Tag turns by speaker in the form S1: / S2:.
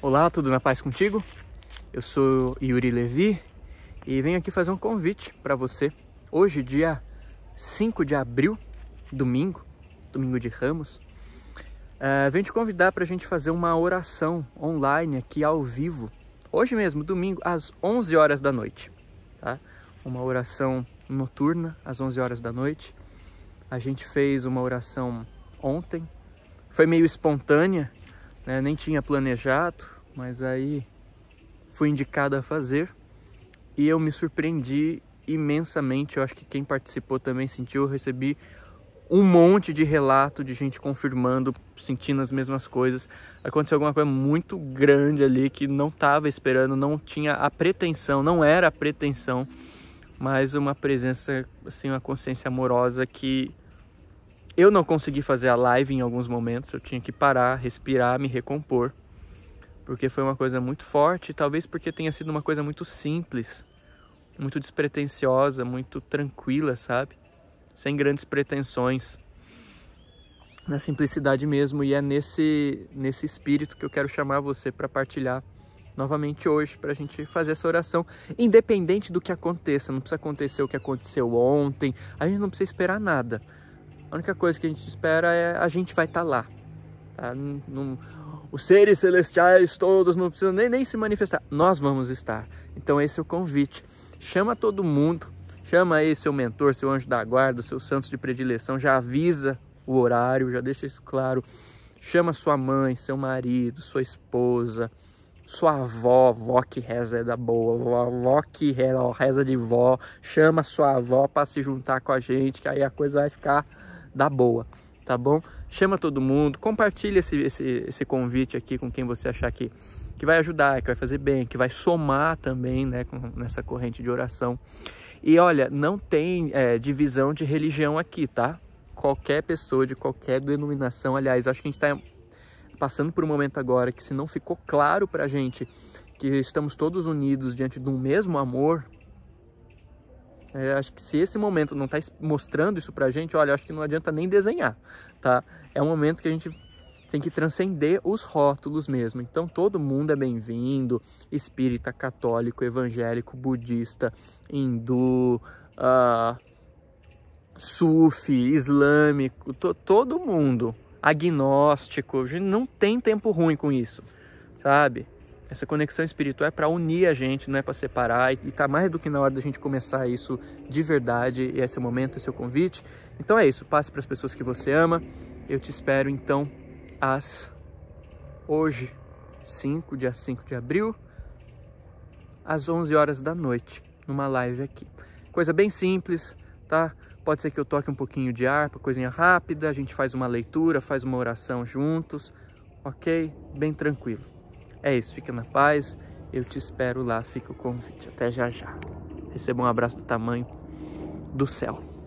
S1: Olá, tudo na paz contigo? Eu sou Yuri Levi e venho aqui fazer um convite para você. Hoje, dia 5 de abril, domingo, domingo de Ramos, uh, venho te convidar para a gente fazer uma oração online aqui ao vivo, hoje mesmo, domingo, às 11 horas da noite. Tá? Uma oração noturna, às 11 horas da noite. A gente fez uma oração ontem, foi meio espontânea, né? nem tinha planejado, mas aí fui indicado a fazer e eu me surpreendi imensamente. Eu acho que quem participou também sentiu. Eu recebi um monte de relato de gente confirmando, sentindo as mesmas coisas. Aconteceu alguma coisa muito grande ali que não estava esperando, não tinha a pretensão, não era a pretensão, mas uma presença, assim, uma consciência amorosa que eu não consegui fazer a live em alguns momentos, eu tinha que parar, respirar, me recompor, porque foi uma coisa muito forte, talvez porque tenha sido uma coisa muito simples, muito despretensiosa, muito tranquila, sabe? Sem grandes pretensões, na simplicidade mesmo, e é nesse nesse espírito que eu quero chamar você para partilhar novamente hoje para a gente fazer essa oração, independente do que aconteça. Não precisa acontecer o que aconteceu ontem, a gente não precisa esperar nada. A única coisa que a gente espera é a gente vai estar tá lá. Tá? Num, os seres celestiais todos não precisam nem, nem se manifestar. Nós vamos estar. Então esse é o convite. Chama todo mundo. Chama aí seu mentor, seu anjo da guarda, seus santos de predileção. Já avisa o horário, já deixa isso claro. Chama sua mãe, seu marido, sua esposa, sua avó, vó que reza é da boa, vó, vó que reza de vó. Chama sua avó para se juntar com a gente, que aí a coisa vai ficar da boa, tá bom? Chama todo mundo, compartilha esse, esse, esse convite aqui com quem você achar que, que vai ajudar, que vai fazer bem, que vai somar também né, com, nessa corrente de oração. E olha, não tem é, divisão de religião aqui, tá? Qualquer pessoa de qualquer denominação, aliás, acho que a gente está passando por um momento agora que se não ficou claro para a gente que estamos todos unidos diante de um mesmo amor, é, acho que se esse momento não está mostrando isso para a gente, olha, acho que não adianta nem desenhar, tá? É um momento que a gente tem que transcender os rótulos mesmo. Então todo mundo é bem-vindo, espírita, católico, evangélico, budista, hindu, uh, sufi, islâmico, to todo mundo, agnóstico, a gente não tem tempo ruim com isso, sabe? Essa conexão espiritual é para unir a gente, não é para separar. E está mais do que na hora da gente começar isso de verdade. E esse é o momento, esse é o convite. Então é isso. Passe para as pessoas que você ama. Eu te espero então às hoje, 5, dia 5 de abril, às 11 horas da noite, numa live aqui. Coisa bem simples, tá? Pode ser que eu toque um pouquinho de harpa, coisinha rápida, a gente faz uma leitura, faz uma oração juntos, ok? Bem tranquilo. É isso, fica na paz. Eu te espero lá, fica o convite. Até já já. Receba um abraço do tamanho do céu.